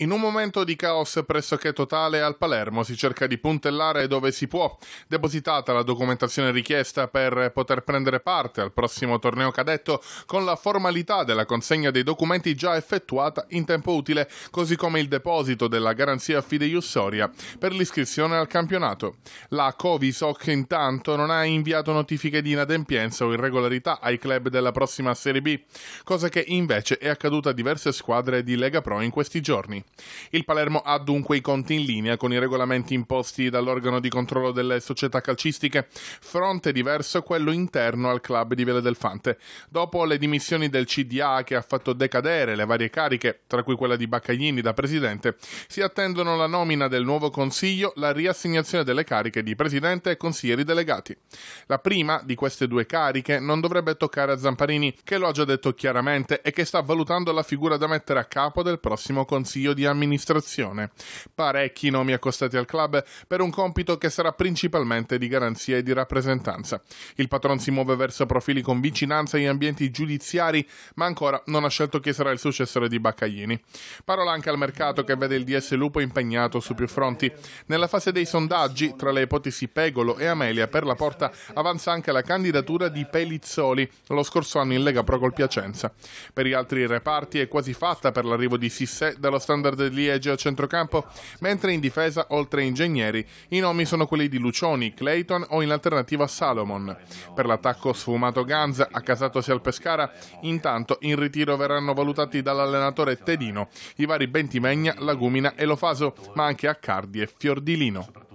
In un momento di caos pressoché totale al Palermo si cerca di puntellare dove si può. Depositata la documentazione richiesta per poter prendere parte al prossimo torneo cadetto con la formalità della consegna dei documenti già effettuata in tempo utile, così come il deposito della garanzia fideiussoria per l'iscrizione al campionato. La Covisoc intanto non ha inviato notifiche di inadempienza o irregolarità ai club della prossima Serie B, cosa che invece è accaduta a diverse squadre di Lega Pro in questi giorni. Il Palermo ha dunque i conti in linea con i regolamenti imposti dall'organo di controllo delle società calcistiche, fronte diverso quello interno al club di Viale del Fante. Dopo le dimissioni del CDA che ha fatto decadere le varie cariche, tra cui quella di Baccaglini da presidente, si attendono la nomina del nuovo consiglio, la riassegnazione delle cariche di presidente e consiglieri delegati. La prima di queste due cariche non dovrebbe toccare a Zamparini, che lo ha già detto chiaramente e che sta valutando la figura da mettere a capo del prossimo consiglio di di amministrazione. Parecchi nomi accostati al club per un compito che sarà principalmente di garanzia e di rappresentanza. Il patron si muove verso profili con vicinanza agli ambienti giudiziari, ma ancora non ha scelto chi sarà il successore di Baccaglini. Parola anche al mercato che vede il DS Lupo impegnato su più fronti. Nella fase dei sondaggi, tra le ipotesi Pegolo e Amelia per la porta avanza anche la candidatura di Pelizzoli, lo scorso anno in Lega Pro col Piacenza. Per gli altri reparti è quasi fatta per l'arrivo di Sissè dallo standard standard di Liege a centrocampo, mentre in difesa, oltre a ingegneri, i nomi sono quelli di Lucioni, Clayton o in alternativa Salomon. Per l'attacco sfumato Ganz, accasatosi al Pescara, intanto in ritiro verranno valutati dall'allenatore Tedino i vari Bentimegna, Lagumina e Lofaso, ma anche Accardi e Fiordilino.